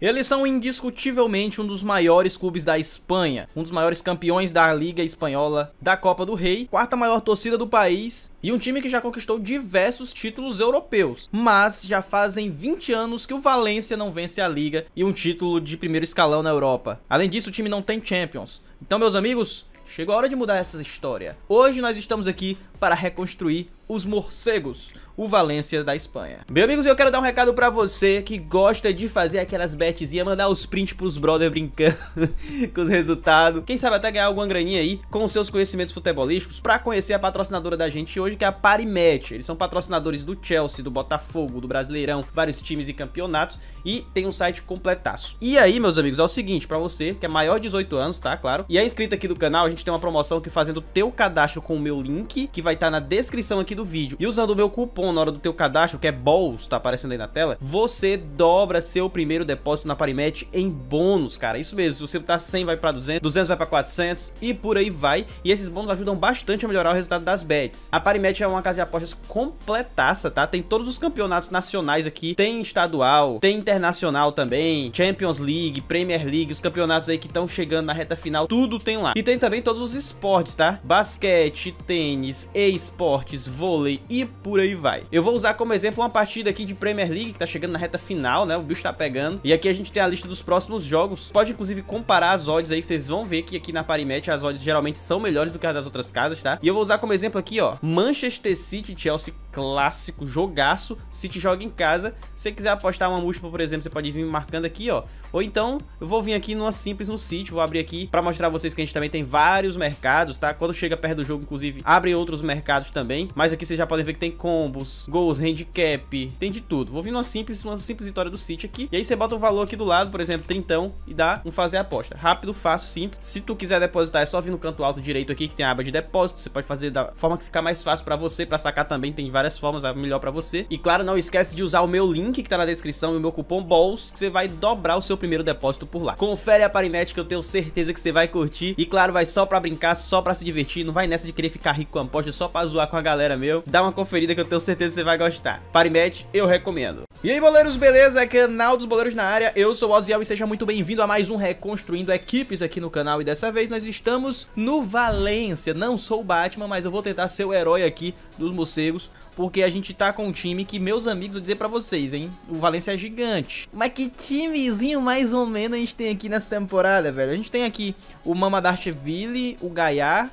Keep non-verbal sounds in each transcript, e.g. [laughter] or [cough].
Eles são indiscutivelmente um dos maiores clubes da Espanha, um dos maiores campeões da Liga Espanhola, da Copa do Rei, quarta maior torcida do país e um time que já conquistou diversos títulos europeus. Mas já fazem 20 anos que o Valencia não vence a Liga e um título de primeiro escalão na Europa. Além disso, o time não tem Champions. Então, meus amigos, Chegou a hora de mudar essa história. Hoje nós estamos aqui para reconstruir os morcegos, o Valência da Espanha. Meus amigos, eu quero dar um recado pra você que gosta de fazer aquelas bets e mandar os prints pros brother brincando [laughs] com os resultados. Quem sabe até ganhar alguma graninha aí com os seus conhecimentos futebolísticos pra conhecer a patrocinadora da gente hoje, que é a Parimatch. Eles são patrocinadores do Chelsea, do Botafogo, do Brasileirão, vários times e campeonatos e tem um site completaço. E aí, meus amigos, é o seguinte, pra você que é maior de 18 anos, tá? Claro. E é inscrito aqui do canal, a gente tem uma promoção que fazendo o teu cadastro com o meu link, que vai vai estar tá na descrição aqui do vídeo. E usando o meu cupom na hora do teu cadastro, que é BOLS, tá aparecendo aí na tela, você dobra seu primeiro depósito na Parimatch em bônus, cara. Isso mesmo, se você tá 100 vai pra 200, 200 vai pra 400 e por aí vai. E esses bônus ajudam bastante a melhorar o resultado das bets. A Parimatch é uma casa de apostas completaça, tá? Tem todos os campeonatos nacionais aqui, tem estadual, tem internacional também, Champions League, Premier League, os campeonatos aí que estão chegando na reta final, tudo tem lá. E tem também todos os esportes, tá? Basquete, tênis, esportes, vôlei e por aí vai. Eu vou usar como exemplo uma partida aqui de Premier League, que tá chegando na reta final, né? O bicho tá pegando. E aqui a gente tem a lista dos próximos jogos. Pode, inclusive, comparar as odds aí, que vocês vão ver que aqui na Parimatch as odds geralmente são melhores do que as das outras casas, tá? E eu vou usar como exemplo aqui, ó, Manchester City, Chelsea, clássico, jogaço. City joga em casa. Se você quiser apostar uma múltipla, por exemplo, você pode vir marcando aqui, ó. Ou então, eu vou vir aqui numa simples no City, vou abrir aqui pra mostrar a vocês que a gente também tem vários mercados, tá? Quando chega perto do jogo, inclusive, abrem outros mercados mercados também. Mas aqui vocês já podem ver que tem combos, gols, handicap, tem de tudo. Vou vir uma simples, uma simples vitória do City aqui. E aí você bota o valor aqui do lado, por exemplo, trintão, e dá um fazer aposta. Rápido, fácil, simples. Se tu quiser depositar, é só vir no canto alto direito aqui, que tem a aba de depósito. Você pode fazer da forma que ficar mais fácil pra você, pra sacar também. Tem várias formas, a é melhor pra você. E claro, não esquece de usar o meu link que tá na descrição e o meu cupom BALLS, que você vai dobrar o seu primeiro depósito por lá. Confere a parimatch que eu tenho certeza que você vai curtir. E claro, vai só pra brincar, só pra se divertir. Não vai nessa de querer ficar rico com apostas só pra zoar com a galera meu. Dá uma conferida que eu tenho certeza que você vai gostar. Parimatch, eu recomendo. E aí, boleiros, beleza? Canal é dos Boleiros na área, eu sou o Oziel e seja muito bem-vindo a mais um Reconstruindo Equipes aqui no canal. E dessa vez nós estamos no Valência. Não sou o Batman, mas eu vou tentar ser o herói aqui dos morcegos, porque a gente tá com um time que, meus amigos, vou dizer pra vocês, hein? O Valência é gigante. Mas que timezinho mais ou menos a gente tem aqui nessa temporada, velho? A gente tem aqui o Mamadashvili, o Gaiá,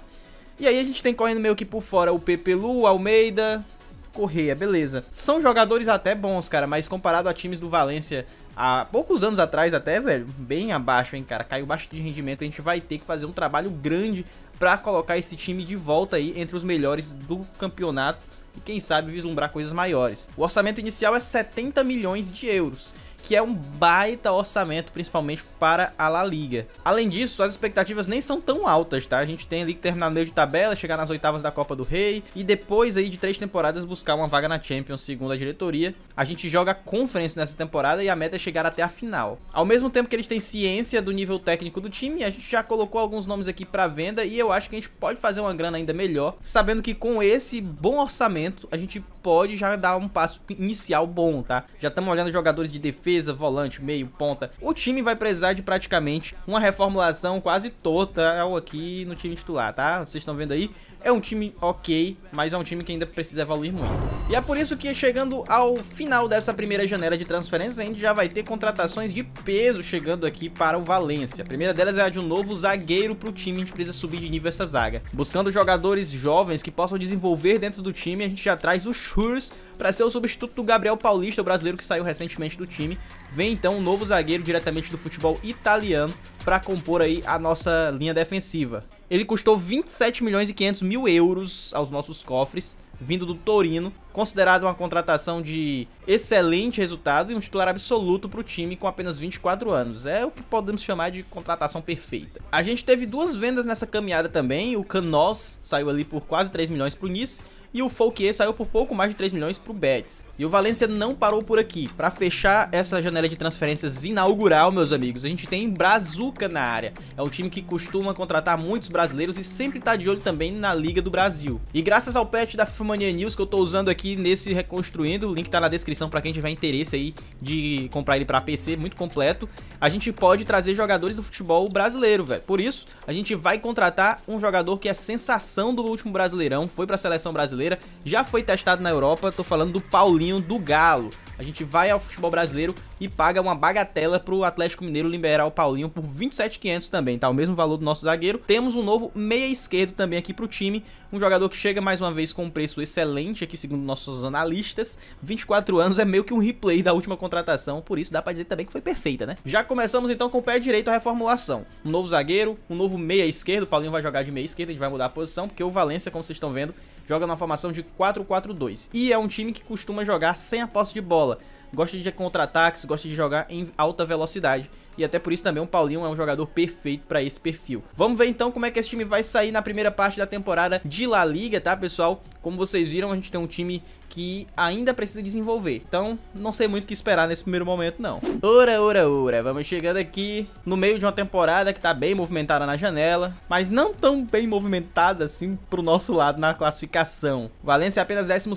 e aí a gente tem correndo meio que por fora o Pepe Lu, Almeida, Correia, beleza. São jogadores até bons, cara, mas comparado a times do Valência há poucos anos atrás até, velho, bem abaixo, hein, cara. Caiu baixo de rendimento, a gente vai ter que fazer um trabalho grande para colocar esse time de volta aí entre os melhores do campeonato e quem sabe vislumbrar coisas maiores. O orçamento inicial é 70 milhões de euros que é um baita orçamento, principalmente para a La Liga. Além disso, as expectativas nem são tão altas, tá? A gente tem ali que terminar no meio de tabela, chegar nas oitavas da Copa do Rei e depois aí de três temporadas buscar uma vaga na Champions, segundo a diretoria. A gente joga Conference nessa temporada e a meta é chegar até a final. Ao mesmo tempo que eles têm ciência do nível técnico do time, a gente já colocou alguns nomes aqui para venda e eu acho que a gente pode fazer uma grana ainda melhor, sabendo que com esse bom orçamento a gente pode já dar um passo inicial bom, tá? Já estamos olhando jogadores de defesa defesa, volante, meio, ponta. O time vai precisar de praticamente uma reformulação quase total é aqui no time titular, tá? Vocês estão vendo aí? É um time ok, mas é um time que ainda precisa evoluir muito. E é por isso que chegando ao final dessa primeira janela de transferências, a gente já vai ter contratações de peso chegando aqui para o Valência. A primeira delas é a de um novo zagueiro para o time, a gente precisa subir de nível essa zaga. Buscando jogadores jovens que possam desenvolver dentro do time, a gente já traz o Shurs para ser o substituto do Gabriel Paulista, o brasileiro que saiu recentemente do time. Vem então um novo zagueiro diretamente do futebol italiano para compor aí a nossa linha defensiva. Ele custou 27 milhões e 500 mil euros aos nossos cofres, vindo do Torino, Considerado uma contratação de excelente resultado e um titular absoluto para o time com apenas 24 anos. É o que podemos chamar de contratação perfeita. A gente teve duas vendas nessa caminhada também. O Canós saiu ali por quase 3 milhões para o Nice e o Fouquier saiu por pouco mais de 3 milhões para o Betis. E o Valencia não parou por aqui. Para fechar essa janela de transferências inaugural, meus amigos, a gente tem Brazuca na área. É um time que costuma contratar muitos brasileiros e sempre está de olho também na Liga do Brasil. E graças ao patch da Fumania News que eu estou usando aqui aqui nesse Reconstruindo, o link tá na descrição para quem tiver interesse aí de comprar ele para PC, muito completo. A gente pode trazer jogadores do futebol brasileiro, velho. Por isso, a gente vai contratar um jogador que é sensação do último Brasileirão, foi para a seleção brasileira, já foi testado na Europa, tô falando do Paulinho do Galo. A gente vai ao futebol brasileiro e paga uma bagatela pro Atlético Mineiro liberar o Paulinho por 27,500 também, tá? O mesmo valor do nosso zagueiro. Temos um novo meia esquerdo também aqui pro time, um jogador que chega mais uma vez com um preço excelente aqui, segundo nossos analistas. 24 anos é meio que um replay da última contratação, por isso dá pra dizer também que foi perfeita, né? Já começamos então com o pé direito a reformulação. Um novo zagueiro, um novo meia esquerdo, o Paulinho vai jogar de meia esquerda, a gente vai mudar a posição, porque o Valência, como vocês estão vendo, joga numa formação de 4-4-2 e é um time que costuma jogar sem a posse de bola, gosta de contra-ataques, gosta de jogar em alta velocidade e até por isso também o Paulinho é um jogador perfeito para esse perfil. Vamos ver então como é que esse time vai sair na primeira parte da temporada de La Liga, tá pessoal? Como vocês viram, a gente tem um time que ainda precisa desenvolver. Então, não sei muito o que esperar nesse primeiro momento, não. Ora, ora, ora, vamos chegando aqui no meio de uma temporada que tá bem movimentada na janela, mas não tão bem movimentada assim pro nosso lado na classificação. Valência é apenas 12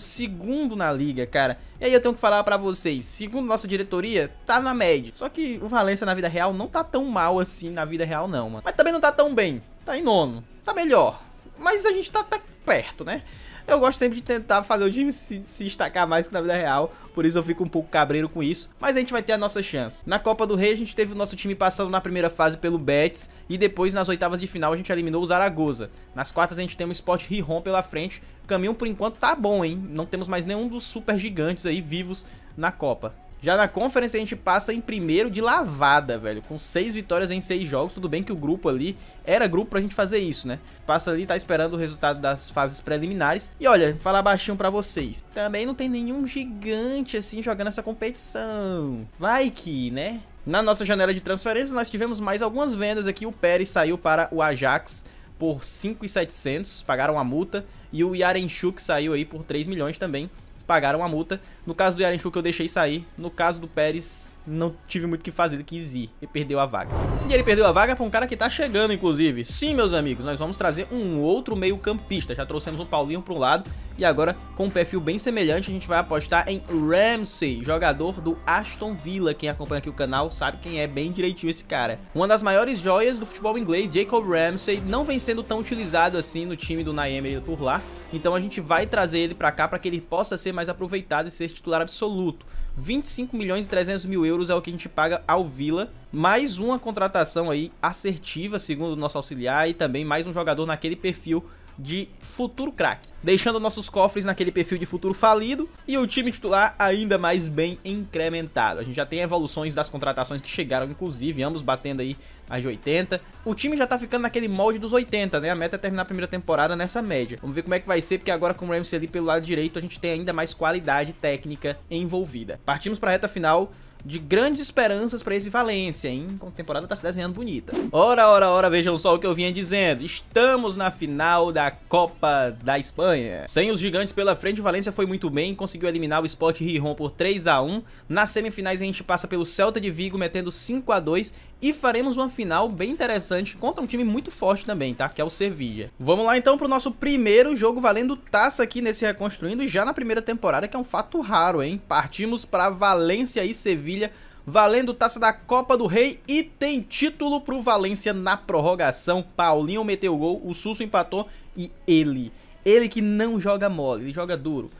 na liga, cara. E aí eu tenho que falar pra vocês, segundo nossa diretoria, tá na média. Só que o Valência na vida real não tá tão mal assim na vida real, não, mano. Mas também não tá tão bem. Tá em nono. Tá melhor. Mas a gente tá, tá perto, né? Eu gosto sempre de tentar fazer o time se, se, destacar mais que na vida real, por isso eu fico um pouco cabreiro com isso, mas a gente vai ter a nossa chance. Na Copa do Rei a gente teve o nosso time passando na primeira fase pelo Betis e depois nas oitavas de final a gente eliminou o Zaragoza. Nas quartas a gente tem o Sport Rihon pela frente, o caminho por enquanto tá bom, hein? Não temos mais nenhum dos super gigantes aí vivos na Copa. Já na conferência a gente passa em primeiro de lavada, velho, com seis vitórias em seis jogos. Tudo bem que o grupo ali era grupo pra gente fazer isso, né? Passa ali, tá esperando o resultado das fases preliminares. E olha, falar baixinho pra vocês. Também não tem nenhum gigante assim jogando essa competição. Vai que, né? Na nossa janela de transferências nós tivemos mais algumas vendas aqui. O Pérez saiu para o Ajax por 5.700, pagaram a multa. E o Yarenchuk saiu aí por 3 milhões também pagaram a multa. No caso do Yarenchuk eu deixei sair. No caso do Pérez, não tive muito o que fazer, ele quis ir e perdeu a vaga. E ele perdeu a vaga para um cara que tá chegando, inclusive. Sim, meus amigos, nós vamos trazer um outro meio campista. Já trouxemos o Paulinho para um lado e agora, com um perfil bem semelhante, a gente vai apostar em Ramsey, jogador do Aston Villa. Quem acompanha aqui o canal sabe quem é bem direitinho esse cara. Uma das maiores joias do futebol inglês, Jacob Ramsey, não vem sendo tão utilizado assim no time do Naemer por lá. Então a gente vai trazer ele para cá para que ele possa ser mais aproveitado e ser titular absoluto. 25 milhões e 300 mil euros é o que a gente paga ao Vila. Mais uma contratação aí assertiva, segundo o nosso auxiliar, e também mais um jogador naquele perfil de futuro craque, deixando nossos cofres naquele perfil de futuro falido e o time titular ainda mais bem incrementado. A gente já tem evoluções das contratações que chegaram, inclusive, ambos batendo aí as de 80. O time já tá ficando naquele molde dos 80, né? A meta é terminar a primeira temporada nessa média. Vamos ver como é que vai ser, porque agora com o Ramsey ali pelo lado direito, a gente tem ainda mais qualidade técnica envolvida. Partimos para a reta final de grandes esperanças para esse Valência, hein? A temporada tá se desenhando bonita. Ora, ora, ora, vejam só o que eu vinha dizendo. Estamos na final da Copa da Espanha. Sem os gigantes pela frente, o Valência foi muito bem, conseguiu eliminar o Sport Rijon por 3 a 1. Nas semifinais a gente passa pelo Celta de Vigo metendo 5 a 2 e faremos uma final bem interessante contra um time muito forte também, tá? Que é o Sevilla. Vamos lá então pro nosso primeiro jogo valendo taça aqui nesse Reconstruindo já na primeira temporada, que é um fato raro, hein? Partimos para Valência e Sevilla Sevilha, valendo taça da Copa do Rei e tem título pro Valência na prorrogação. Paulinho meteu o gol, o Susso empatou e ele, ele que não joga mole, ele joga duro.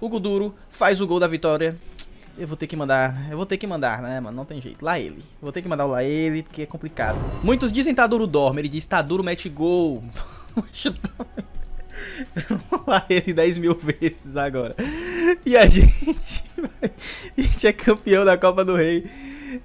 O Guduro faz o gol da vitória. Eu vou ter que mandar, eu vou ter que mandar, né, mano? Não tem jeito. Lá ele. Vou ter que mandar o lá ele, porque é complicado. Muitos dizem tá duro dorme, ele diz tá duro mete gol. [laughs] Tá- lá ele 10 mil vezes agora. E a gente, [laughs] a gente é campeão da Copa do Rei.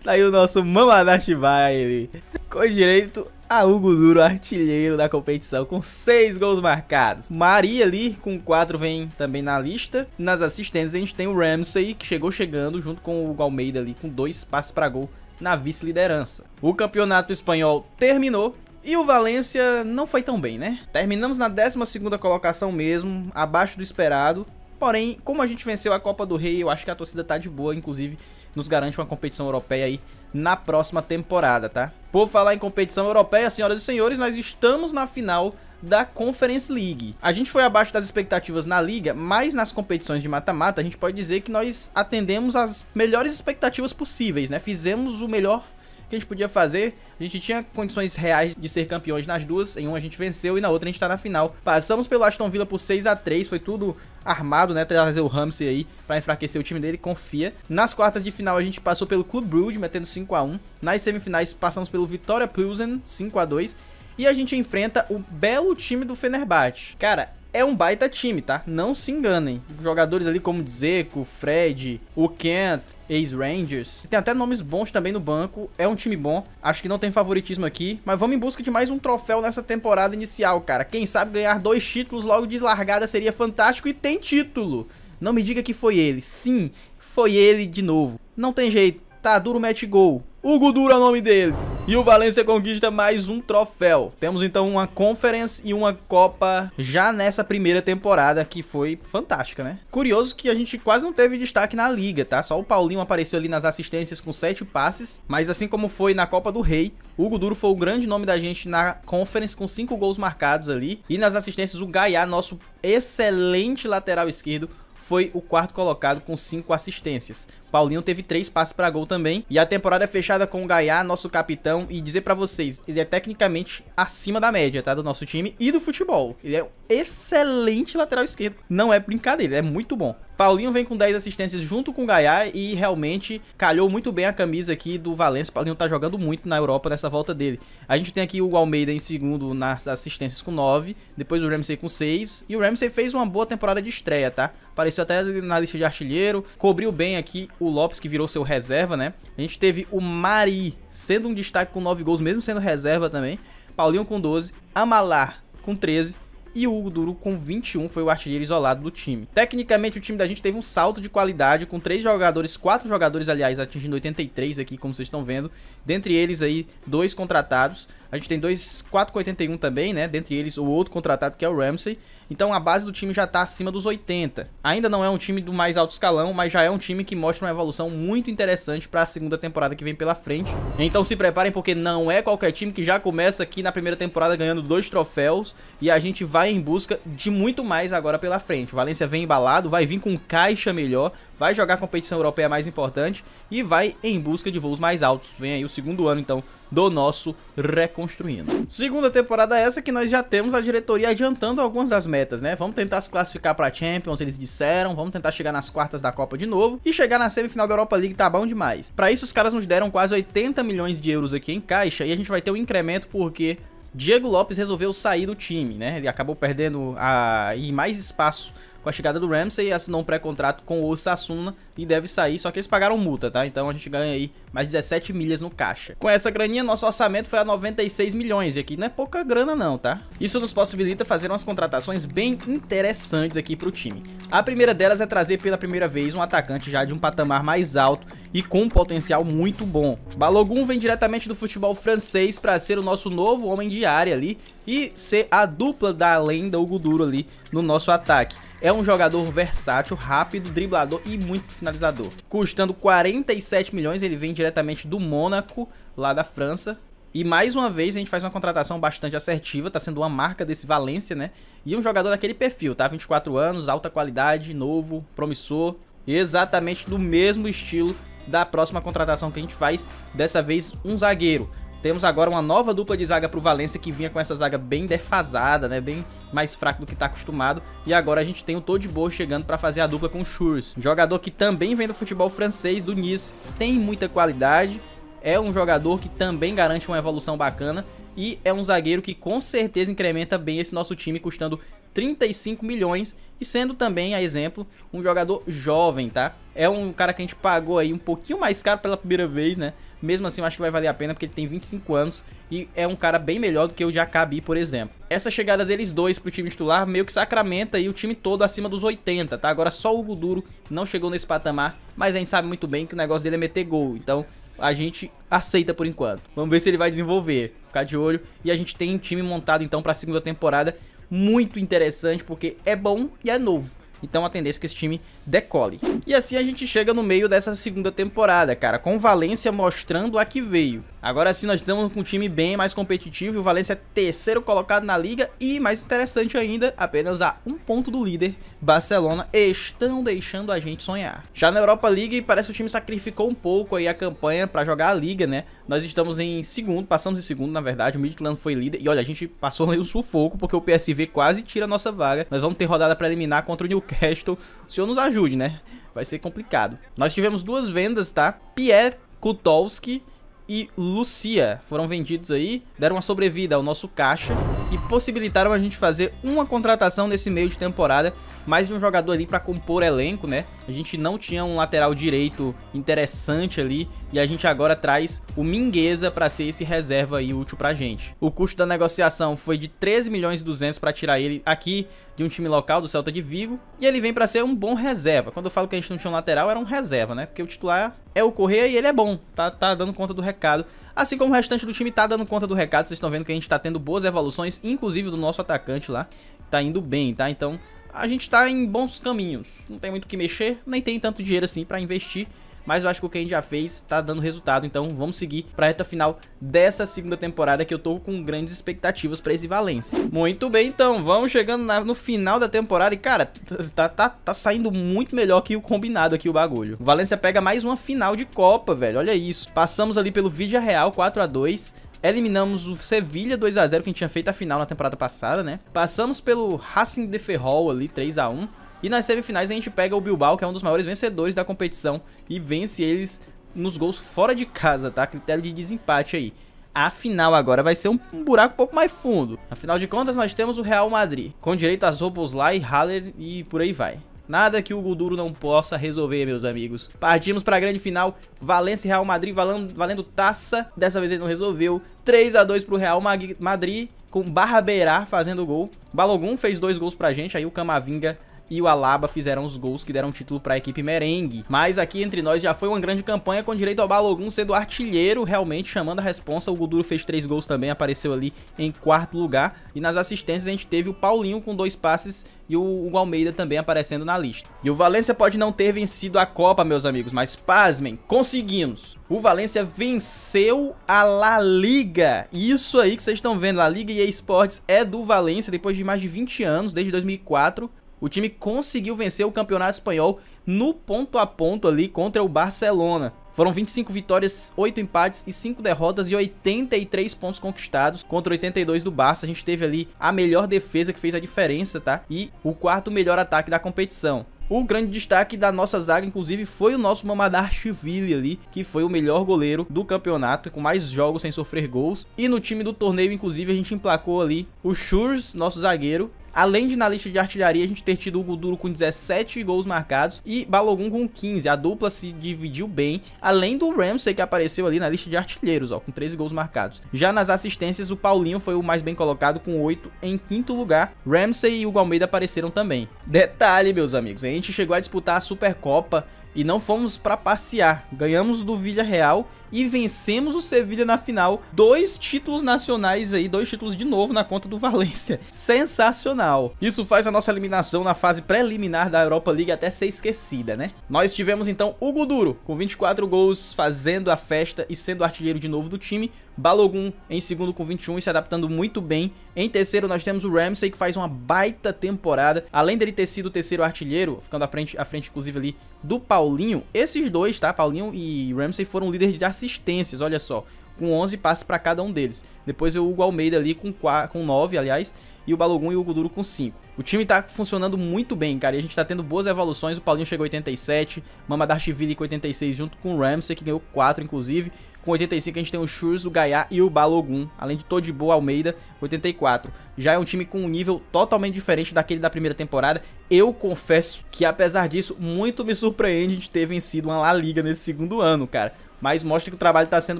Tá aí o nosso Mamadashi Baile. Com direito a Hugo Duro, artilheiro da competição, com seis gols marcados. Maria ali, com quatro, vem também na lista. Nas assistências, a gente tem o Ramsey, que chegou chegando, junto com o Almeida ali, com dois passes para gol na vice-liderança. O campeonato espanhol terminou e o Valência não foi tão bem, né? Terminamos na 12ª colocação mesmo, abaixo do esperado. Porém, como a gente venceu a Copa do Rei, eu acho que a torcida tá de boa, inclusive nos garante uma competição europeia aí na próxima temporada, tá? Por falar em competição europeia, senhoras e senhores, nós estamos na final da Conference League. A gente foi abaixo das expectativas na liga, mas nas competições de mata-mata a gente pode dizer que nós atendemos as melhores expectativas possíveis, né? Fizemos o melhor que a gente podia fazer? A gente tinha condições reais de ser campeões nas duas. Em uma a gente venceu e na outra a gente tá na final. Passamos pelo Aston Villa por 6 a 3 Foi tudo armado, né? Trazer o Ramsey aí para enfraquecer o time dele, confia. Nas quartas de final a gente passou pelo Club Brugge, metendo 5 a 1 Nas semifinais passamos pelo Vitória Pilsen, 5 a 2 e a gente enfrenta o belo time do Fenerbahçe. Cara, é um baita time, tá? Não se enganem. Jogadores ali como Zeco, Fred, o Kent, ex-Rangers. Tem até nomes bons também no banco. É um time bom. Acho que não tem favoritismo aqui. Mas vamos em busca de mais um troféu nessa temporada inicial, cara. Quem sabe ganhar dois títulos logo de largada seria fantástico. E tem título. Não me diga que foi ele. Sim, foi ele de novo. Não tem jeito. Tá duro, mete gol. Hugo Dura é o nome dele. E o Valencia conquista mais um troféu. Temos então uma Conference e uma Copa já nessa primeira temporada, que foi fantástica, né? Curioso que a gente quase não teve destaque na liga, tá? Só o Paulinho apareceu ali nas assistências com sete passes, mas assim como foi na Copa do Rei, Hugo Duro foi o grande nome da gente na Conference com cinco gols marcados ali. E nas assistências, o Gaia, nosso excelente lateral esquerdo, foi o quarto colocado com cinco assistências. Paulinho teve três passes para gol também. E a temporada é fechada com o Gaiá, nosso capitão. E dizer para vocês, ele é tecnicamente acima da média, tá? Do nosso time e do futebol. Ele é um excelente lateral esquerdo. Não é brincadeira, é muito bom. Paulinho vem com 10 assistências junto com o Gaiá e realmente calhou muito bem a camisa aqui do Valencia. Paulinho tá jogando muito na Europa nessa volta dele. A gente tem aqui o Almeida em segundo nas assistências com 9, depois o Ramsey com 6 e o Ramsey fez uma boa temporada de estreia, tá? Apareceu até na lista de artilheiro, cobriu bem aqui o Lopes, que virou seu reserva, né? A gente teve o Mari sendo um destaque com 9 gols, mesmo sendo reserva também. Paulinho com 12, Amalar com 13 e o Hugo Duro com 21 foi o artilheiro isolado do time. Tecnicamente o time da gente teve um salto de qualidade com três jogadores, quatro jogadores aliás atingindo 83 aqui como vocês estão vendo, dentre eles aí dois contratados, a gente tem dois 81 também, né? Dentre eles o outro contratado que é o Ramsey. Então a base do time já tá acima dos 80. Ainda não é um time do mais alto escalão, mas já é um time que mostra uma evolução muito interessante para a segunda temporada que vem pela frente. Então se preparem porque não é qualquer time que já começa aqui na primeira temporada ganhando dois troféus e a gente vai em busca de muito mais agora pela frente. Valência vem embalado, vai vir com caixa melhor, vai jogar competição europeia mais importante e vai em busca de voos mais altos. Vem aí o segundo ano então do nosso Reconstruindo. Segunda temporada é essa que nós já temos a diretoria adiantando algumas das metas, né? Vamos tentar se classificar pra Champions, eles disseram, vamos tentar chegar nas quartas da Copa de novo e chegar na semifinal da Europa League tá bom demais. Pra isso os caras nos deram quase 80 milhões de euros aqui em caixa e a gente vai ter um incremento porque... Diego Lopes resolveu sair do time, né? Ele acabou perdendo a... e mais espaço com a chegada do Ramsey, assinou um pré-contrato com o Osasuna e deve sair, só que eles pagaram multa, tá? Então a gente ganha aí mais 17 milhas no caixa. Com essa graninha, nosso orçamento foi a 96 milhões, e aqui não é pouca grana não, tá? Isso nos possibilita fazer umas contratações bem interessantes aqui pro time. A primeira delas é trazer pela primeira vez um atacante já de um patamar mais alto e com um potencial muito bom. Balogun vem diretamente do futebol francês para ser o nosso novo homem de área ali e ser a dupla da lenda Hugo Duro ali no nosso ataque é um jogador versátil, rápido, driblador e muito finalizador. Custando 47 milhões, ele vem diretamente do Mônaco, lá da França. E mais uma vez a gente faz uma contratação bastante assertiva, tá sendo uma marca desse Valência, né? E um jogador daquele perfil, tá? 24 anos, alta qualidade, novo, promissor, exatamente do mesmo estilo da próxima contratação que a gente faz, dessa vez um zagueiro. Temos agora uma nova dupla de zaga para o Valência, que vinha com essa zaga bem defasada, né? Bem mais fraco do que está acostumado. E agora a gente tem o Todibo Boa chegando para fazer a dupla com o Schurz. Jogador que também vem do futebol francês, do Nice. Tem muita qualidade. É um jogador que também garante uma evolução bacana e é um zagueiro que com certeza incrementa bem esse nosso time, custando 35 milhões e sendo também, a exemplo, um jogador jovem, tá? É um cara que a gente pagou aí um pouquinho mais caro pela primeira vez, né? Mesmo assim, eu acho que vai valer a pena porque ele tem 25 anos e é um cara bem melhor do que o Jacabi, por exemplo. Essa chegada deles dois pro time titular meio que sacramenta aí o time todo acima dos 80, tá? Agora só o Hugo Duro não chegou nesse patamar, mas a gente sabe muito bem que o negócio dele é meter gol, então a gente aceita por enquanto. Vamos ver se ele vai desenvolver, ficar de olho. E a gente tem um time montado então para a segunda temporada muito interessante porque é bom e é novo. Então a tendência é que esse time decole. E assim a gente chega no meio dessa segunda temporada, cara, com Valência mostrando a que veio. Agora sim, nós estamos com um time bem mais competitivo. O Valência é terceiro colocado na liga e, mais interessante ainda, apenas a um ponto do líder, Barcelona, estão deixando a gente sonhar. Já na Europa League, parece que o time sacrificou um pouco aí a campanha para jogar a liga, né? Nós estamos em segundo, passamos em segundo, na verdade. O Midland foi líder e, olha, a gente passou ali o sufoco porque o PSV quase tira a nossa vaga. Nós vamos ter rodada para eliminar contra o Newcastle. O senhor nos ajude, né? Vai ser complicado. Nós tivemos duas vendas, tá? Pierre Kutowski e Lucia. Foram vendidos aí, deram uma sobrevida ao nosso caixa e possibilitaram a gente fazer uma contratação nesse meio de temporada, mais de um jogador ali para compor elenco, né? A gente não tinha um lateral direito interessante ali e a gente agora traz o Mingueza para ser esse reserva aí útil pra gente. O custo da negociação foi de 13 milhões e 200 para tirar ele aqui de um time local do Celta de Vigo e ele vem para ser um bom reserva. Quando eu falo que a gente não tinha um lateral, era um reserva, né? Porque o titular é o Correia e ele é bom, tá, tá dando conta do recado. Assim como o restante do time tá dando conta do recado, vocês estão vendo que a gente tá tendo boas evoluções, inclusive do nosso atacante lá, tá indo bem, tá? Então, a gente tá em bons caminhos. Não tem muito o que mexer, nem tem tanto dinheiro assim pra investir mas eu acho que o que a gente já fez tá dando resultado, então vamos seguir pra reta final dessa segunda temporada que eu tô com grandes expectativas pra esse Valência. Muito bem, então, vamos chegando na, no final da temporada e, cara, tá, tá, tá saindo muito melhor que o combinado aqui o bagulho. O Valência pega mais uma final de Copa, velho, olha isso. Passamos ali pelo Vídeo Real 4x2, Eliminamos o Sevilha 2x0, que a gente tinha feito a final na temporada passada, né? Passamos pelo Racing de Ferrol ali, 3x1. E nas semifinais a gente pega o Bilbao, que é um dos maiores vencedores da competição, e vence eles nos gols fora de casa, tá? Critério de desempate aí. A final agora vai ser um, um buraco um pouco mais fundo. Afinal de contas, nós temos o Real Madrid, com direito a Zobos lá e Haller e por aí vai. Nada que o Guduro não possa resolver, meus amigos. Partimos para a grande final. Valência e Real Madrid valendo, valendo taça. Dessa vez ele não resolveu. 3 a 2 para o Real Madrid, com Beirá fazendo gol. Balogun fez dois gols para a gente. Aí o Camavinga e o Alaba fizeram os gols que deram título para a equipe merengue. Mas aqui entre nós já foi uma grande campanha com direito ao Balogun sendo artilheiro, realmente chamando a responsa. O Guduro fez três gols também, apareceu ali em quarto lugar. E nas assistências a gente teve o Paulinho com dois passes e o, Almeida também aparecendo na lista. E o Valencia pode não ter vencido a Copa, meus amigos, mas pasmem, conseguimos. O Valencia venceu a La Liga. Isso aí que vocês estão vendo, La Liga e Esportes é do Valencia depois de mais de 20 anos, desde 2004. O time conseguiu vencer o campeonato espanhol no ponto a ponto ali contra o Barcelona. Foram 25 vitórias, 8 empates e 5 derrotas e 83 pontos conquistados contra 82 do Barça. A gente teve ali a melhor defesa que fez a diferença, tá? E o quarto melhor ataque da competição. O grande destaque da nossa zaga, inclusive, foi o nosso Mamardaschvili ali, que foi o melhor goleiro do campeonato, com mais jogos sem sofrer gols. E no time do torneio, inclusive, a gente emplacou ali o Schurz, nosso zagueiro, Além de na lista de artilharia a gente ter tido o Guduro com 17 gols marcados e Balogun com 15. A dupla se dividiu bem, além do Ramsey que apareceu ali na lista de artilheiros, ó, com 13 gols marcados. Já nas assistências, o Paulinho foi o mais bem colocado com 8 em quinto lugar. Ramsey e o Almeida apareceram também. Detalhe, meus amigos, a gente chegou a disputar a Supercopa e não fomos para passear. Ganhamos do Vila Real e vencemos o Sevilha na final. Dois títulos nacionais aí, dois títulos de novo na conta do [laughs] Valência. Sensacional. Isso faz a nossa eliminação na fase preliminar da Europa League até ser esquecida, né? Nós tivemos então o Guduro com 24 gols, fazendo a festa e sendo artilheiro de novo do time. Balogun em segundo com 21 e se adaptando muito bem. Em terceiro nós temos o Ramsey que faz uma baita temporada. Além dele ter sido o terceiro artilheiro, ficando à frente, à frente inclusive ali do Paulinho. Esses dois, tá? Paulinho e Ramsey foram líderes de assistências, olha só. Com 11 passes para cada um deles. Depois o Hugo Almeida ali com, 4, com 9, aliás e o Balogun e o Guduro com 5. O time tá funcionando muito bem, cara, e a gente tá tendo boas evoluções. O Paulinho chegou 87, 87, Mamadashvili com 86 junto com o Ramsey, que ganhou 4 inclusive, com 85 a gente tem o Shurs, o Gaia e o Balogun, além de Todibo Almeida, 84. Já é um time com um nível totalmente diferente daquele da primeira temporada. Eu confesso que apesar disso, muito me surpreende a gente ter vencido uma La Liga nesse segundo ano, cara mas mostra que o trabalho está sendo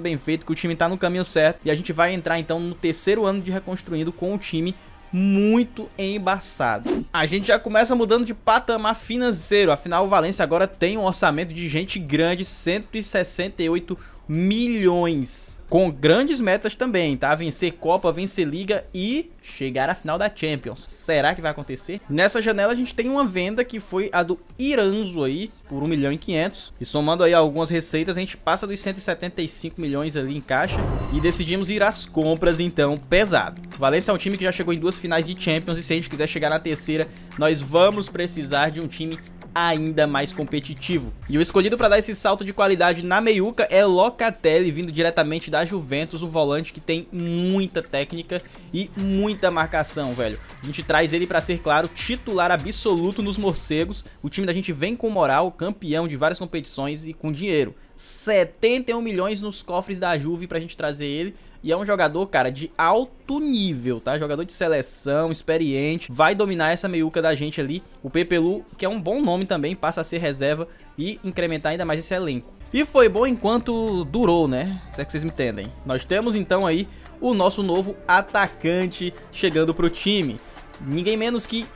bem feito, que o time está no caminho certo e a gente vai entrar então no terceiro ano de reconstruindo com o time muito embaçado. A gente já começa mudando de patamar financeiro, afinal o Valência agora tem um orçamento de gente grande, 168 milhões. Com grandes metas também, tá? Vencer Copa, vencer Liga e chegar à final da Champions. Será que vai acontecer? Nessa janela a gente tem uma venda que foi a do Iranzo aí, por 1 milhão e 500. E somando aí algumas receitas, a gente passa dos 175 milhões ali em caixa. E decidimos ir às compras então, pesado. Valência é um time que já chegou em duas finais de Champions e se a gente quiser chegar na terceira, nós vamos precisar de um time ainda mais competitivo. E o escolhido para dar esse salto de qualidade na meiuca é Locatelli, vindo diretamente da Juventus, um volante que tem muita técnica e muita marcação, velho. A gente traz ele para ser, claro, titular absoluto nos morcegos. O time da gente vem com moral, campeão de várias competições e com dinheiro. 71 milhões nos cofres da Juve pra gente trazer ele e é um jogador, cara, de alto nível, tá? Jogador de seleção, experiente, vai dominar essa meiuca da gente ali. O Pepelu, que é um bom nome também, passa a ser reserva e incrementar ainda mais esse elenco. E foi bom enquanto durou, né? Se é que vocês me entendem. Nós temos então aí o nosso novo atacante chegando pro time. Ninguém menos que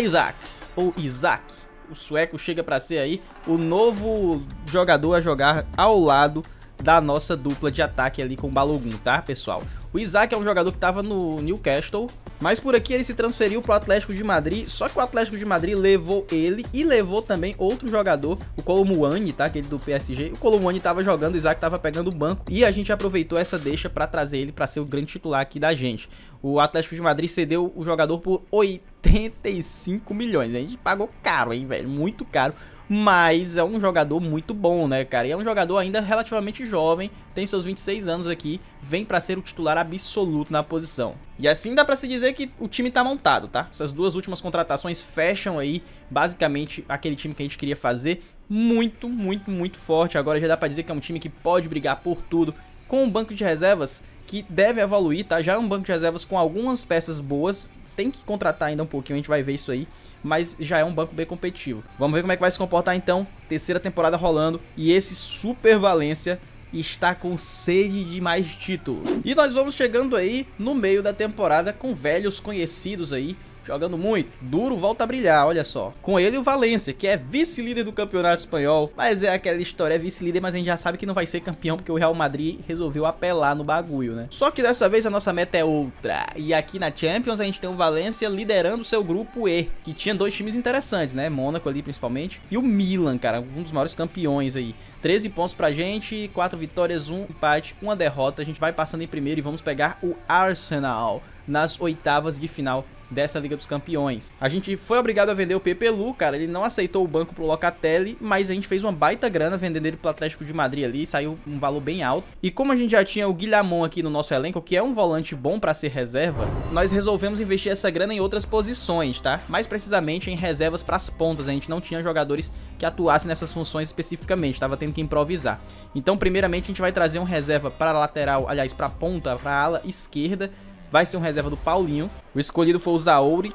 Isaac, ou Isaac. O sueco chega para ser aí o novo jogador a jogar ao lado da nossa dupla de ataque ali com o Balogun, tá, pessoal? O Isaac é um jogador que estava no Newcastle, mas por aqui ele se transferiu pro Atlético de Madrid, só que o Atlético de Madrid levou ele e levou também outro jogador, o Colomuani, tá? Aquele do PSG. O Colomuani estava jogando, o Isaac estava pegando o banco e a gente aproveitou essa deixa para trazer ele para ser o grande titular aqui da gente. O Atlético de Madrid cedeu o jogador por 85 milhões, a gente pagou caro, hein, velho? Muito caro mas é um jogador muito bom, né, cara? E é um jogador ainda relativamente jovem, tem seus 26 anos aqui, vem para ser o titular absoluto na posição. E assim dá para se dizer que o time tá montado, tá? Essas duas últimas contratações fecham aí basicamente aquele time que a gente queria fazer muito, muito, muito forte. Agora já dá para dizer que é um time que pode brigar por tudo com um banco de reservas que deve evoluir, tá? Já é um banco de reservas com algumas peças boas, tem que contratar ainda um pouquinho, a gente vai ver isso aí mas já é um banco bem competitivo. Vamos ver como é que vai se comportar então. Terceira temporada rolando e esse Super Valência está com sede de mais títulos. E nós vamos chegando aí no meio da temporada com velhos conhecidos aí jogando muito. Duro volta a brilhar, olha só. Com ele o Valência, que é vice-líder do campeonato espanhol. Mas é aquela história, é vice-líder, mas a gente já sabe que não vai ser campeão, porque o Real Madrid resolveu apelar no bagulho, né? Só que dessa vez a nossa meta é outra. E aqui na Champions a gente tem o Valência liderando seu grupo E, que tinha dois times interessantes, né? Mônaco ali principalmente. E o Milan, cara, um dos maiores campeões aí. 13 pontos pra gente, 4 vitórias, 1 empate, 1 derrota. A gente vai passando em primeiro e vamos pegar o Arsenal nas oitavas de final dessa Liga dos Campeões. A gente foi obrigado a vender o Pepelu, cara, ele não aceitou o banco pro Locatelli, mas a gente fez uma baita grana vendendo ele pro Atlético de Madrid ali, saiu um valor bem alto. E como a gente já tinha o Guilhamon aqui no nosso elenco, que é um volante bom para ser reserva, nós resolvemos investir essa grana em outras posições, tá? Mais precisamente em reservas para as pontas, a gente não tinha jogadores que atuassem nessas funções especificamente, tava tendo que improvisar. Então, primeiramente, a gente vai trazer um reserva para lateral, aliás, para ponta, para ala esquerda, vai ser um reserva do Paulinho. O escolhido foi o Zauri,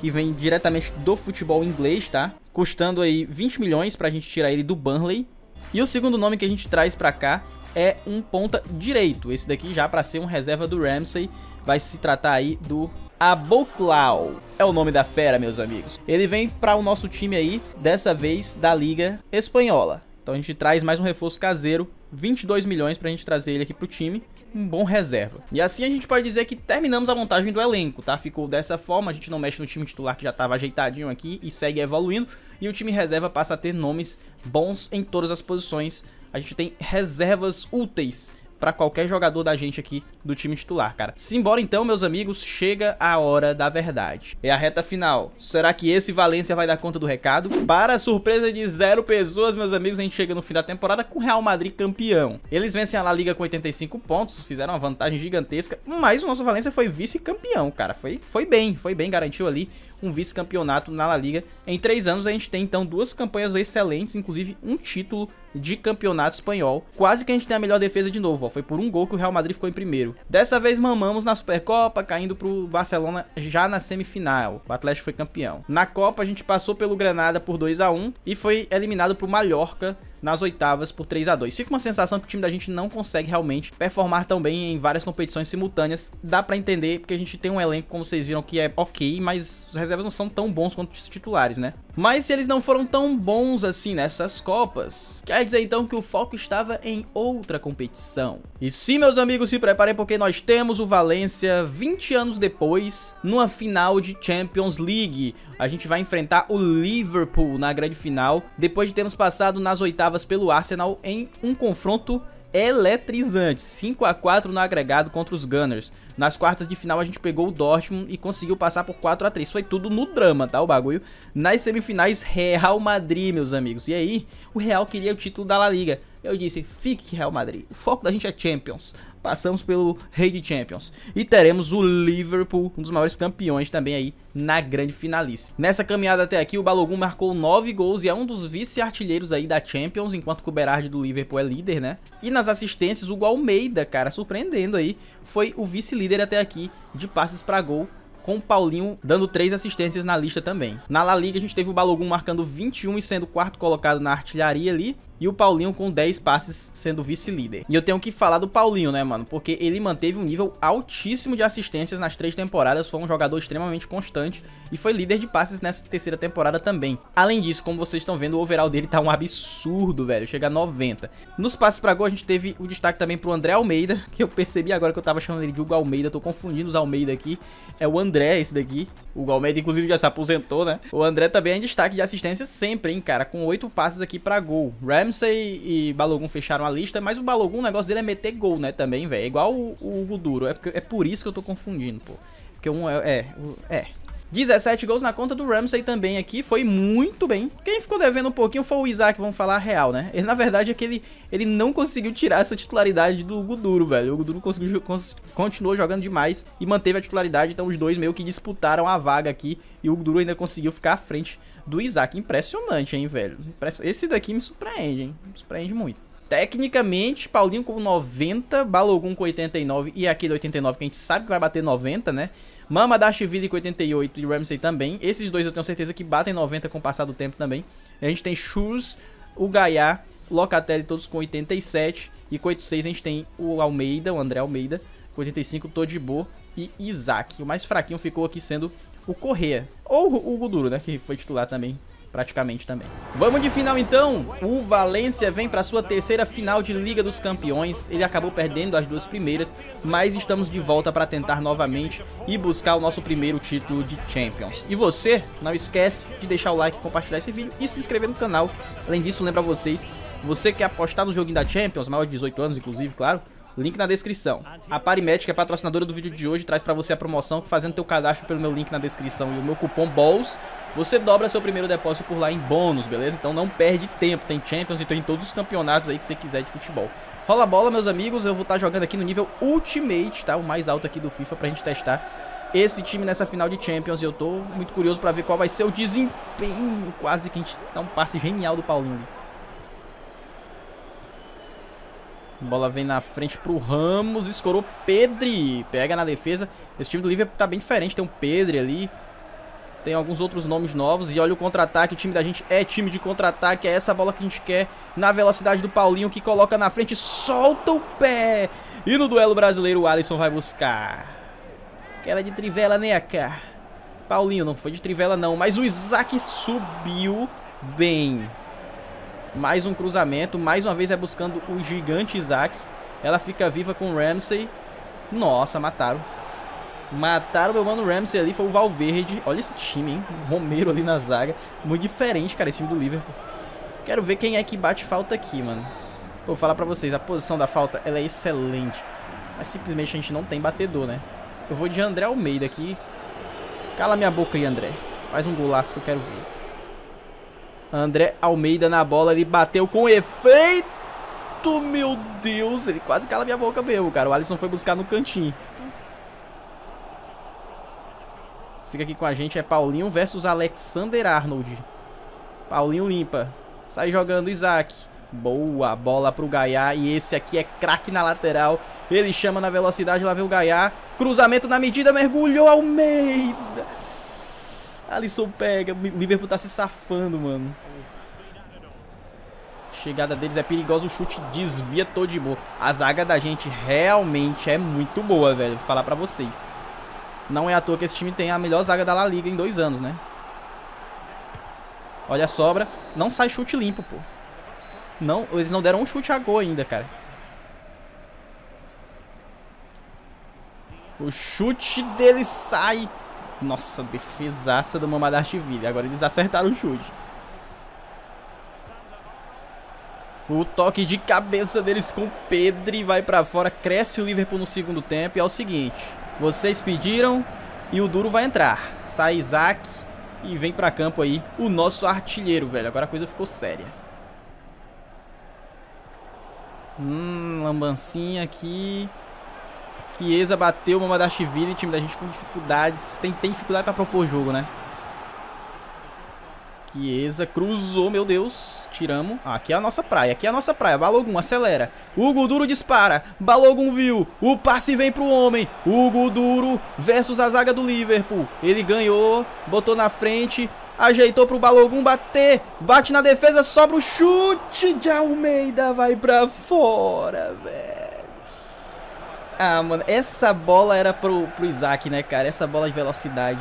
que vem diretamente do futebol inglês, tá? Custando aí 20 milhões pra gente tirar ele do Burnley. E o segundo nome que a gente traz pra cá é um ponta direito. Esse daqui já pra ser um reserva do Ramsey, vai se tratar aí do Aboclau. É o nome da fera, meus amigos. Ele vem para o nosso time aí, dessa vez da Liga Espanhola. Então a gente traz mais um reforço caseiro, 22 milhões pra gente trazer ele aqui pro time um bom reserva. E assim a gente pode dizer que terminamos a montagem do elenco, tá? Ficou dessa forma, a gente não mexe no time titular que já estava ajeitadinho aqui e segue evoluindo. E o time reserva passa a ter nomes bons em todas as posições. A gente tem reservas úteis para qualquer jogador da gente aqui do time titular, cara. Simbora então, meus amigos, chega a hora da verdade. É a reta final. Será que esse Valência vai dar conta do recado? Para surpresa de zero pessoas, meus amigos, a gente chega no fim da temporada com o Real Madrid campeão. Eles vencem a La Liga com 85 pontos, fizeram uma vantagem gigantesca, mas o nosso Valência foi vice-campeão, cara. Foi, foi bem, foi bem, garantiu ali um vice-campeonato na La Liga. Em três anos a gente tem então duas campanhas excelentes, inclusive um título de campeonato espanhol. Quase que a gente tem a melhor defesa de novo, ó. foi por um gol que o Real Madrid ficou em primeiro. Dessa vez mamamos na Supercopa, caindo para o Barcelona já na semifinal. O Atlético foi campeão. Na Copa a gente passou pelo Granada por 2 a 1 e foi eliminado para o Mallorca nas oitavas por 3 a 2 Fica uma sensação que o time da gente não consegue realmente performar tão bem em várias competições simultâneas. Dá para entender, porque a gente tem um elenco, como vocês viram, que é ok, mas os reservas não são tão bons quanto os titulares, né? Mas se eles não foram tão bons assim nessas Copas, quer dizer então que o foco estava em outra competição. E sim, meus amigos, se preparem porque nós temos o Valência 20 anos depois, numa final de Champions League. A gente vai enfrentar o Liverpool na grande final, depois de termos passado nas oitavas oitavas pelo Arsenal em um confronto eletrizante, 5 a 4 no agregado contra os Gunners. Nas quartas de final a gente pegou o Dortmund e conseguiu passar por 4 a 3 Foi tudo no drama, tá? O bagulho. Nas semifinais, Real Madrid, meus amigos. E aí, o Real queria o título da La Liga. Eu disse, fique Real Madrid. O foco da gente é Champions. Passamos pelo rei de Champions. E teremos o Liverpool, um dos maiores campeões também aí, na grande finalíssima. Nessa caminhada até aqui, o Balogun marcou 9 gols e é um dos vice-artilheiros aí da Champions, enquanto que o Berardi do Liverpool é líder, né? E nas assistências, o Almeida, cara, surpreendendo aí, foi o vice-líder líder até aqui de passes para gol com o Paulinho dando três assistências na lista também. Na La Liga a gente teve o Balogun marcando 21 e sendo quarto colocado na artilharia ali. E o Paulinho com 10 passes sendo vice-líder. E eu tenho que falar do Paulinho, né, mano? Porque ele manteve um nível altíssimo de assistências nas três temporadas. Foi um jogador extremamente constante e foi líder de passes nessa terceira temporada também. Além disso, como vocês estão vendo, o overall dele tá um absurdo, velho. Chega a 90. Nos passes pra gol, a gente teve o destaque também pro André Almeida, [laughs] que eu percebi agora que eu tava chamando ele de Hugo Almeida. Tô confundindo os Almeida aqui. É o André esse daqui. O Hugo Almeida, inclusive, já se aposentou, né? O André também é em destaque de assistência sempre, hein, cara? Com oito passes aqui pra gol. Ram Ramsey e Balogun fecharam a lista, mas o Balogun, o negócio dele é meter gol, né, também, velho. É igual o, o É, é por isso que eu tô confundindo, pô. Porque um é. É. é. 17 gols na conta do Ramsey também aqui, foi muito bem. Quem ficou devendo um pouquinho foi o Isaac, vamos falar a real, né? Ele, na verdade, é que ele, ele não conseguiu tirar essa titularidade do Guduro, velho. O Guduro conseguiu, continuou jogando demais e manteve a titularidade, então os dois meio que disputaram a vaga aqui e o Guduro ainda conseguiu ficar à frente do Isaac. Impressionante, hein, velho? Esse daqui me surpreende, hein? Me surpreende muito. Tecnicamente, Paulinho com 90, Balogun com 89 e aquele 89 que a gente sabe que vai bater 90, né? Mama Dashvili com 88 e Ramsey também. Esses dois eu tenho certeza que batem 90 com o passar do tempo também. A gente tem Shoes, o Gaia, Locatelli todos com 87. E com 86 a gente tem o Almeida, o André Almeida, com 85, Todibo e Isaac. O mais fraquinho ficou aqui sendo o Correa. Ou o Guduro, né? Que foi titular também praticamente também. Vamos de final então. O Valência vem para sua terceira final de Liga dos Campeões. Ele acabou perdendo as duas primeiras, mas estamos de volta para tentar novamente e buscar o nosso primeiro título de Champions. E você, não esquece de deixar o like, compartilhar esse vídeo e se inscrever no canal. Além disso, lembra vocês, você quer apostar no joguinho da Champions, maior de 18 anos inclusive, claro, link na descrição. A Parimed, que é patrocinadora do vídeo de hoje, traz para você a promoção que fazendo teu cadastro pelo meu link na descrição e o meu cupom BALLS, você dobra seu primeiro depósito por lá em bônus, beleza? Então não perde tempo, tem Champions e tem todos os campeonatos aí que você quiser de futebol. Rola a bola, meus amigos, eu vou estar tá jogando aqui no nível Ultimate, tá? O mais alto aqui do FIFA pra gente testar esse time nessa final de Champions. E eu tô muito curioso pra ver qual vai ser o desempenho, quase que a gente dá tá um passe genial do Paulinho ali. Bola vem na frente pro Ramos, escorou Pedri, pega na defesa. Esse time do Liverpool tá bem diferente, tem um Pedri ali, tem alguns outros nomes novos. E olha o contra-ataque, o time da gente é time de contra-ataque, é essa bola que a gente quer na velocidade do Paulinho, que coloca na frente, solta o pé. E no duelo brasileiro o Alisson vai buscar. Queda de trivela, né, cara? Paulinho não foi de trivela não, mas o Isaac subiu bem. Mais um cruzamento. Mais uma vez é buscando o gigante Isaac. Ela fica viva com Ramsey. Nossa, mataram. Mataram meu mano Ramsey ali. Foi o Valverde. Olha esse time, hein? Romero ali na zaga. Muito diferente, cara, esse time do Liverpool. Quero ver quem é que bate falta aqui, mano. Vou falar pra vocês, a posição da falta, ela é excelente. Mas simplesmente a gente não tem batedor, né? Eu vou de André Almeida aqui. Cala minha boca aí, André. Faz um golaço que eu quero ver. André Almeida na bola, ele bateu com efeito. Meu Deus, ele quase cala minha boca mesmo, cara. O Alisson foi buscar no cantinho. Fica aqui com a gente, é Paulinho versus Alexander Arnold. Paulinho limpa. Sai jogando Isaac. Boa bola pro Gaiá. E esse aqui é craque na lateral. Ele chama na velocidade, lá vem o Gaiá. Cruzamento na medida, mergulhou Almeida. Alisson pega. O Liverpool tá se safando, mano. Chegada deles é perigosa, o chute desvia todo de boa. A zaga da gente realmente é muito boa, velho. Vou falar pra vocês. Não é à toa que esse time tem a melhor zaga da La Liga em dois anos, né? Olha a sobra. Não sai chute limpo, pô. Não, eles não deram um chute a gol ainda, cara. O chute dele sai nossa, defesaça do Mamadashvili. Agora eles acertaram o chute. O toque de cabeça deles com Pedri vai para fora. Cresce o Liverpool no segundo tempo. E é o seguinte, vocês pediram e o duro vai entrar. Sai Isaac e vem para campo aí o nosso artilheiro, velho. Agora a coisa ficou séria. Hum, lambancinha aqui. Chiesa bateu o Mamadashvili, time da gente com dificuldades. Tem, tem dificuldade para propor jogo, né? Chiesa cruzou, meu Deus. Tiramos. Ah, aqui é a nossa praia, aqui é a nossa praia. Balogun, acelera. Hugo Duro dispara. Balogun viu. O passe vem pro homem. Hugo Duro versus a zaga do Liverpool. Ele ganhou, botou na frente. Ajeitou pro Balogun bater. Bate na defesa, sobra o chute de Almeida. Vai pra fora, velho. Ah, mano, essa bola era pro, pro Isaac, né, cara? Essa bola de velocidade.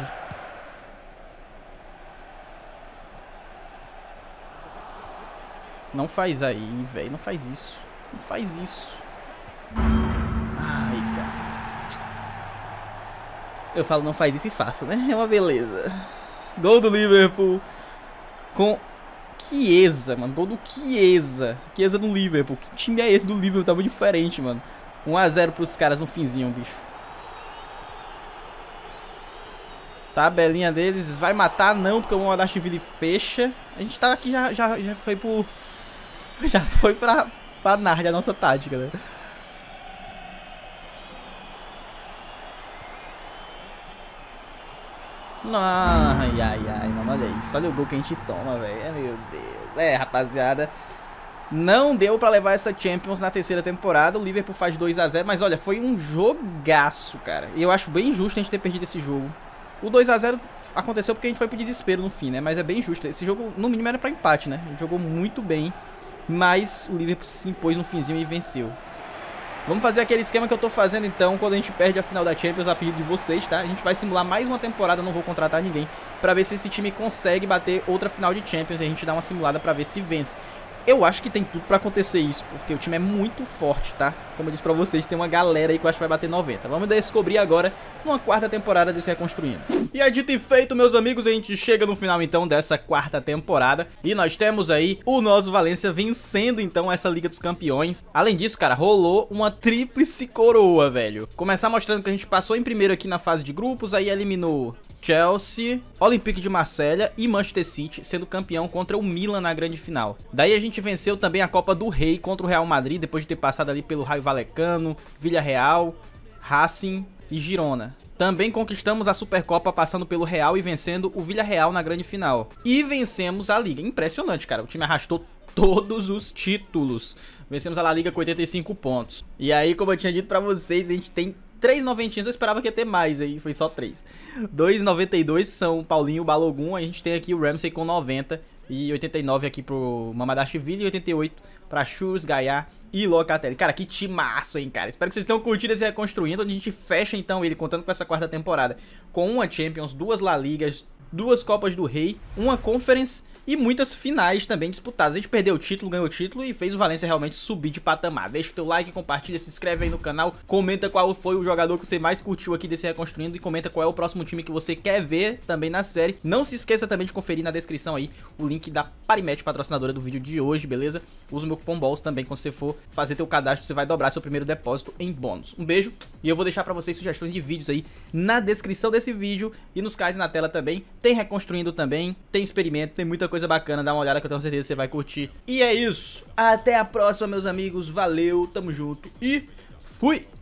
Não faz aí, velho. Não faz isso. Não faz isso. Ai, cara. Eu falo não faz isso e faço, né? É uma beleza. Gol do Liverpool. Com Chiesa, mano. Gol do Chiesa. Chiesa do Liverpool. Que time é esse do Liverpool? Tava diferente, mano. 1x0 pros caras no finzinho, bicho. Tabelinha deles. Vai matar não, porque o Modashvili fecha. A gente tá aqui já, já, já foi pro... [laughs] Já foi pra, pra Narnia a nossa tática, né? Não, ai, ai, ai, mano, olha isso. Olha o gol que a gente toma, velho. É, meu Deus. É, rapaziada. Não deu para levar essa Champions na terceira temporada. O Liverpool faz 2 a 0 mas olha, foi um jogaço, cara. E eu acho bem justo a gente ter perdido esse jogo. O 2 a 0 aconteceu porque a gente foi pro desespero no fim, né? Mas é bem justo. Esse jogo, no mínimo, era para empate, né? A gente jogou muito bem, mas o Liverpool se impôs no finzinho e venceu. Vamos fazer aquele esquema que eu tô fazendo então quando a gente perde a final da Champions a pedido de vocês, tá? A gente vai simular mais uma temporada, não vou contratar ninguém, pra ver se esse time consegue bater outra final de Champions e a gente dá uma simulada pra ver se vence. Eu acho que tem tudo para acontecer isso, porque o time é muito forte, tá? Como eu disse para vocês, tem uma galera aí que eu acho que vai bater 90. Vamos descobrir agora numa quarta temporada desse Reconstruindo. E é dito e feito, meus amigos, a gente chega no final então dessa quarta temporada e nós temos aí o nosso Valência vencendo então essa Liga dos Campeões. Além disso, cara, rolou uma tríplice coroa, velho. Começar mostrando que a gente passou em primeiro aqui na fase de grupos, aí eliminou Chelsea, Olympique de Marselha e Manchester City, sendo campeão contra o Milan na grande final. Daí a gente gente venceu também a Copa do Rei contra o Real Madrid, depois de ter passado ali pelo Raio Valecano, Villarreal, Racing e Girona. Também conquistamos a Supercopa passando pelo Real e vencendo o Villarreal na grande final. E vencemos a Liga. Impressionante, cara. O time arrastou todos os títulos. Vencemos a La Liga com 85 pontos. E aí, como eu tinha dito pra vocês, a gente tem três noventinhas, eu esperava que ia ter mais, aí foi só três. 2,92 são Paulinho e Balogun, a gente tem aqui o Ramsey com 90 e 89 aqui pro Mamadashvili e 88 pra Shus, Gaia e Locatelli. Cara, que timaço, hein, cara. Espero que vocês tenham curtido esse Reconstruindo, onde a gente fecha, então, ele contando com essa quarta temporada com uma Champions, duas La Ligas, duas Copas do Rei, uma Conference e muitas finais também disputadas. A gente perdeu o título, ganhou o título e fez o Valência realmente subir de patamar. Deixa o teu like, compartilha, se inscreve aí no canal, comenta qual foi o jogador que você mais curtiu aqui desse Reconstruindo e comenta qual é o próximo time que você quer ver também na série. Não se esqueça também de conferir na descrição aí o link da Parimatch patrocinadora do vídeo de hoje, beleza? Usa o meu cupom BOLS também quando você for fazer teu cadastro, você vai dobrar seu primeiro depósito em bônus. Um beijo e eu vou deixar pra vocês sugestões de vídeos aí na descrição desse vídeo e nos cards na tela também. Tem Reconstruindo também, tem experimento, tem muita coisa coisa bacana, dá uma olhada que eu tenho certeza que você vai curtir. E é isso. Até a próxima, meus amigos. Valeu, tamo junto e fui!